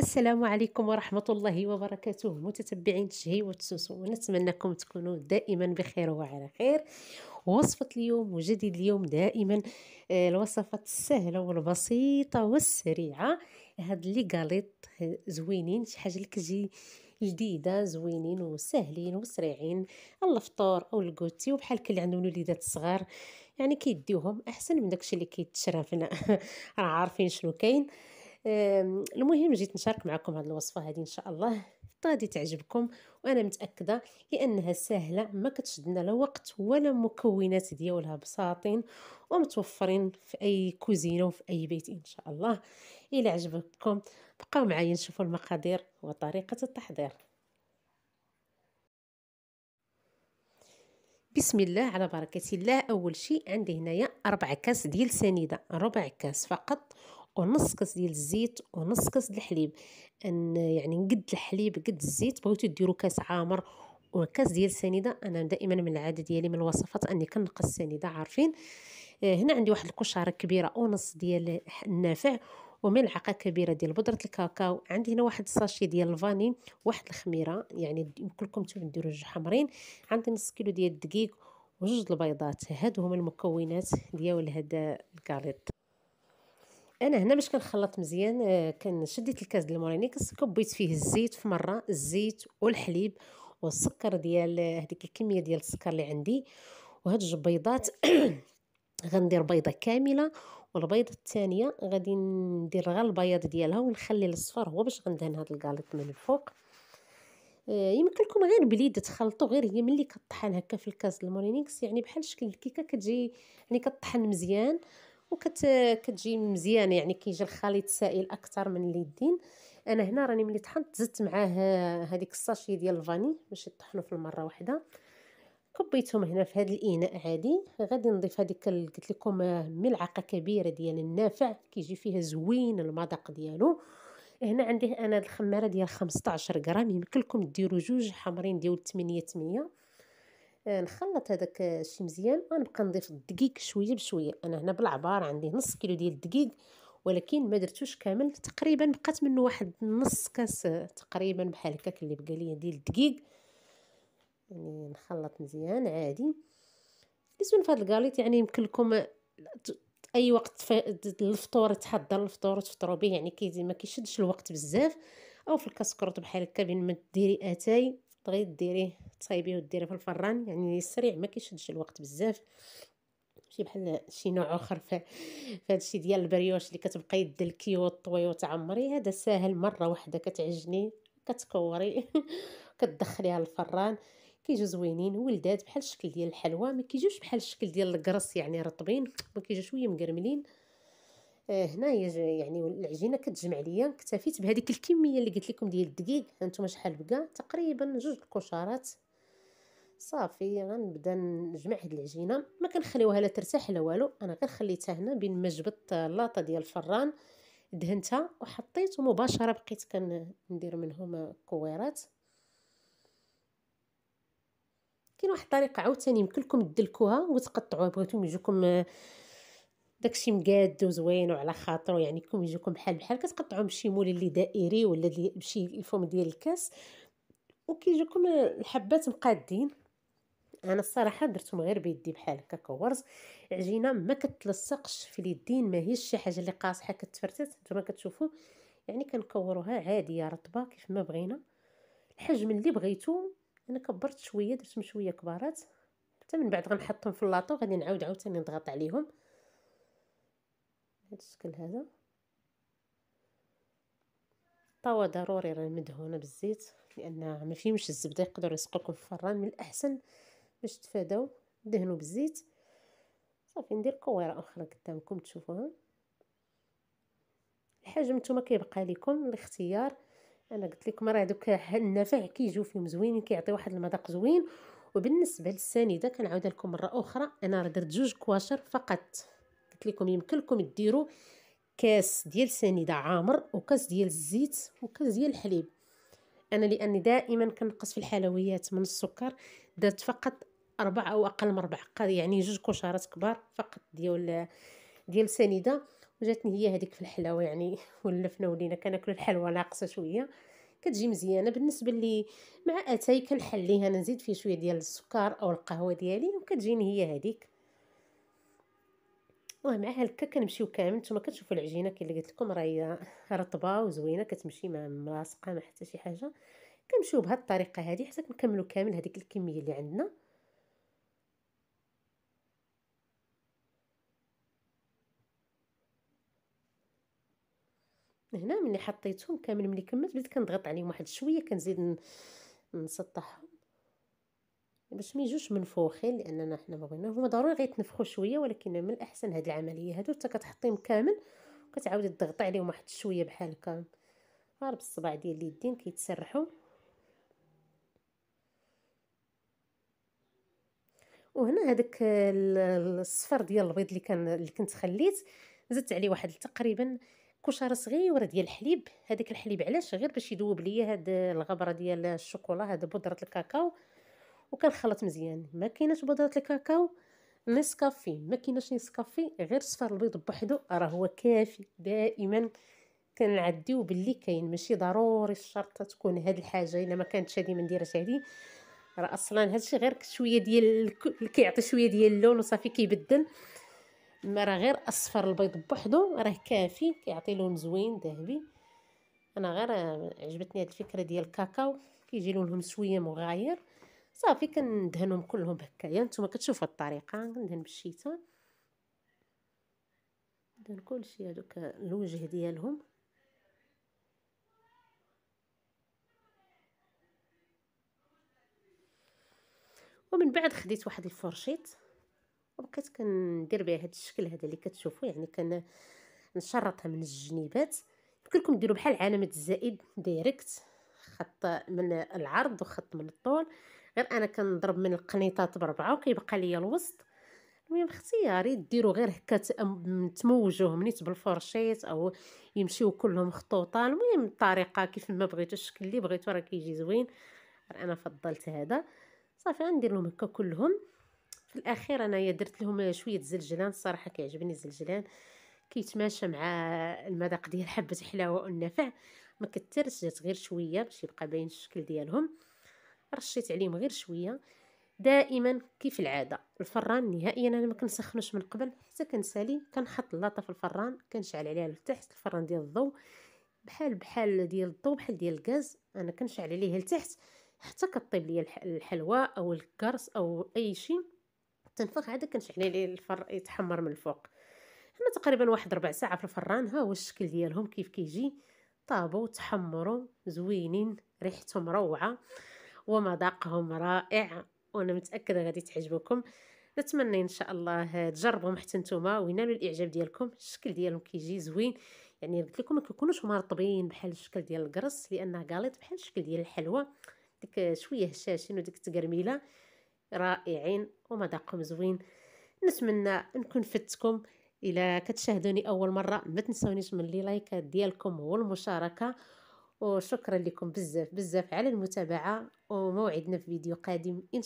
السلام عليكم ورحمة الله وبركاته متتبعين تشهي وتسوسو ونتمنىكم تكونوا دائما بخير وعلى خير وصفة اليوم وجديد اليوم دائما آه، الوصفات السهلة والبسيطة والسريعة هاد لي قالت زوينين شي حاجة لك تجي جديدة زوينين وسهلين وسريعين الفطور أو الكوتي وبحال اللي عندهم الوليدات الصغار يعني كيديوهم أحسن من داكشي اللي كيتشرى فينا راه عارفين شنو كاين المهم جيت نشارك معكم هذه الوصفه هذه ان شاء الله غادي تعجبكم وانا متاكده لانها سهله ما كتشدنا لا وقت ولا مكونات ديالها بساطين ومتوفرين في اي كوزينه وفي اي بيت ان شاء الله الى عجبكم بقاو معايا نشوفوا المقادير وطريقه التحضير بسم الله على بركة الله أول شيء عندي هنايا أربع كاس ديال سنيدة ربع كاس فقط ونص كاس ديال الزيت ونص كاس الحليب ان يعني نقد الحليب قد الزيت بغيتو ديروا كاس عامر وكاس ديال السنيده انا دائما من العاده ديالي من الوصفات اني كنقص السنيده عارفين آه، هنا عندي واحد القشره كبيره ونص ديال النافع وملعقه كبيره ديال بودره الكاكاو عندي هنا واحد الساشي ديال الفاني واحد الخميره يعني كلكم نتوما ديروا جوج حمرين عندي نص كيلو ديال الدقيق وجوج البيضات هادو هما المكونات ديال هذا الكاليط انا هنا باش كنخلط مزيان آه، شديت الكاس ديال المورينيكس كبيت فيه الزيت في مره الزيت والحليب والسكر ديال آه، هذيك الكميه ديال السكر اللي عندي وهاد الجبيضات غندير بيضه كامله والبيضه الثانيه غادي ندير غير البياض ديالها ونخلي الصفر هو باش غندهن هاد الكاليط من الفوق آه، يمكن لكم غير بليد تخلطوا غير هي ملي كطحن هكا في الكاس المورينيكس يعني بحال شكل الكيكه كتجي يعني كطحن مزيان وكت كتجي مزيانه يعني كيجي الخليط سائل اكثر من اليدين انا هنا راني ملي طحنت زدت معاه هذيك الساشي ديال الفاني باش يطحنوا في المره واحده كبيتهم هنا في هذا الاناء عادي غادي نضيف هذيك قلت لكم ملعقه كبيره ديال النافع كيجي فيها زوين المذاق ديالو هنا عندي انا الخماره ديال 15 غرام يمكن لكم ديروا جوج حمرين ديال 800 نخلط هذاك الشيء مزيان غنبقى نضيف الدقيق شويه بشويه انا هنا بالعبار عندي نص كيلو ديال الدقيق ولكن ما درتوش كامل تقريبا بقات منه واحد نص كاس تقريبا بحال هكاك اللي بقى ليا ديال الدقيق يعني نخلط مزيان عادي بالنسبه لهاد الكاليط يعني يمكن لكم اي وقت الفطور تحضر الفطور وتفطروا به يعني كي ما كيشدش الوقت بزاف او في الكاسكروت بحال هكا بين ما ديري اتاي تبغي ديريه تصايبيه وديريه في الفران يعني سريع ما كيشدش الوقت بزاف ماشي بحال شي نوع اخر في الشيء ديال البريوش اللي كتبقاي يد الكيو وطوي وتعمري هذا ساهل مره واحده كتعجني كتكوري كتدخليها للفران كيجو زوينين ولدات بحال الشكل ديال الحلوى ما كيجوش بحال الشكل ديال القرص يعني رطبين ما كيجيو شويه مقرملين آه، هنا يعني العجينه كتجمع ليا اكتفيت بهذيك الكميه اللي قلت لكم ديال الدقيق هانتوما شحال بقى تقريبا جوج الكشارات صافي غنبدا نجمع هاد العجينه ما كنخليوها لا ترتاح لا والو انا غير خليتها هنا بين ما جبت اللاطه ديال الفران دهنتها وحطيت ومباشره بقيت كندير منهم كويرات كاين واحد الطريقه عاوتاني يمكن لكم دلكوها وتقطعوها بغيتو يجيكم داكشي مقاد وزوين وعلى خاطرو يعني كيكون يجيكم بحال بحال كتقطعوهم بشي مول اللي دائري ولا اللي بشي الفوم ديال الكاس وكيجيكم الحبات مقادين انا الصراحه درتهم غير بيدي بحال هكا كورز عجينه ما كتلصقش في اليدين ما هيش شي حاجه اللي قاصحه كتفرتت نتوما كتشوفوا يعني كنكوروها عاديه رطبه كيف ما بغينا الحجم اللي بغيتو انا كبرت شويه درتهم شويه كبارات حتى من بعد غنحطهم في اللاطو غادي نعاود عاوتاني نضغط عليهم بهذا الشكل هذا طاوة ضروري راه مدهونة بالزيت لان ما فيهمش الزبدة يقدر يسقوكم في الفران من الاحسن باش تفاداو دهنوا بالزيت صافي ندير كويره اخرى قدامكم تشوفوها الحجم نتوما كيبقى لكم الاختيار انا قلت لكم راه دوك النفع كيجيو فيهم زوينين كيعطي واحد المذاق زوين وبالنسبه للسنيده كنعاود لكم مره اخرى انا راه درت جوج كواشر فقط قلت لكم يمكن لكم ديروا كاس ديال سنيده عامر وكاس ديال الزيت وكاس ديال الحليب انا لاني دائما كنقص في الحلويات من السكر درت فقط اربع او اقل من ربع يعني جوج كشارات كبار فقط ديال ديال سنيده وجاتني هي هذيك في الحلاوه يعني ولفنا ولينا كناكلو الحلوه ناقصه شويه كتجي مزيانه بالنسبه لي مع اتاي كنحليها انا نزيد فيه شويه ديال السكر او القهوه ديالي وكتجيني هي هذيك المهم مع هكا كنمشيو كامل نتوما كتشوفوا العجينه كي اللي قلت لكم راهي رطبه وزوينه كتمشي ما ملاصقه ما حتى شي حاجه كنمشيو بهاد الطريقه هذه حتى نكملوا كامل هذيك الكميه اللي عندنا هنا ملي حطيتهم كامل ملي كملت بديت كنضغط عليهم واحد شويه كنزيد نسطحهم باش ما يجوش منفوخين لاننا حنا ما بغيناهم هما ضروري غيتنفخوا شويه ولكن من الاحسن هاد العمليه هادو حتى كتحطيهم كامل وكتعاودي تضغطي عليهم واحد شويه بحال هكا غير بالصبع ديال اليدين كيتسرحوا وهنا هذاك الصفر ديال البيض اللي كان اللي كنت خليت زدت عليه واحد تقريبا كشره صغيره ديال الحليب هذاك الحليب علاش غير باش يذوب ليا هاد الغبره ديال الشوكولا هاد بودره الكاكاو وكنخلط مزيان ما كايناش بودره الكاكاو نسكافي ما كايناش نسكافي غير صفار البيض بوحدو راه هو كافي دائما كنعديو باللي كاين ماشي ضروري الشرط تكون هاد الحاجه الا ما كانتش هادي ما نديرهاش هادي راه اصلا هادشي غير شويه ديال كيعطي شويه ديال اللون وصافي كيبدل ما راه غير اصفر البيض بوحدو راه كافي كيعطي لون زوين ذهبي انا غير عجبتني هاد الفكره ديال الكاكاو كيجي لونهم شويه مغاير صافي كندهنهم كلهم هكايا نتوما كتشوفوا الطريقه كندهن بالشيته ندهن كلشي هذوك الوجه ديالهم ومن بعد خديت واحد الفرشيط وبقيت كندير بها هذا الشكل هذا اللي كتشوفوا يعني كان نشرطها من الجنيبات يمكن لكم ديروا بحال علامه الزائد دايركت خط من العرض وخط من الطول غير انا كنضرب من القنيطات بربعه وكيبقى ليا الوسط المهم اختياري ديروا غير هكا تموجوهم نيت بالفرشيط او يمشيو كلهم خطوطه المهم الطريقه كيف ما بغيتو الشكل اللي بغيتو راه كيجي زوين انا فضلت هذا صافي غندير لهم هكا كلهم في الاخير انايا درت لهم شويه زلجلان الصراحه كيعجبني الزلجلان كيتماشى مع المذاق ديال حبه حلاوه والنفع ما كثرش جات غير شويه باش يبقى باين الشكل ديالهم رشيت عليهم غير شويه دائما كيف العاده الفران نهائيا انا ما كنسخنوش من قبل حتى كنسالي كنحط اللاطه في الفران كنشعل عليها لتحت الفران ديال الضو بحال بحال ديال الضو بحال ديال الغاز انا كنشعل عليه لتحت حتى كطيب ليا الحلوى او الكرس او اي شيء تنفخ عاد كنشعل عليه الفر يتحمر من الفوق هنا تقريبا واحد ربع ساعه في الفران ها هو الشكل ديالهم كيف كيجي طابوا تحمروا زوينين ريحتهم روعه ومذاقهم رائع وانا متاكده غادي تعجبكم نتمنى ان شاء الله تجربهم حتى نتوما وينالوا الاعجاب ديالكم الشكل ديالهم كيجي زوين يعني قلت لكم ما كيكونوش مرطبين بحال الشكل ديال القرص لانه غاليط بحال الشكل ديال الحلوى ديك شويه هشاشين وديك التكرميله رائعين ومذاقهم زوين نتمنى نكون فدتكم الى كتشاهدوني اول مره ما تنساونيش من لي لايكات ديالكم والمشاركه وشكرا لكم بزاف بزاف على المتابعة وموعدنا في فيديو قادم إن شاء الله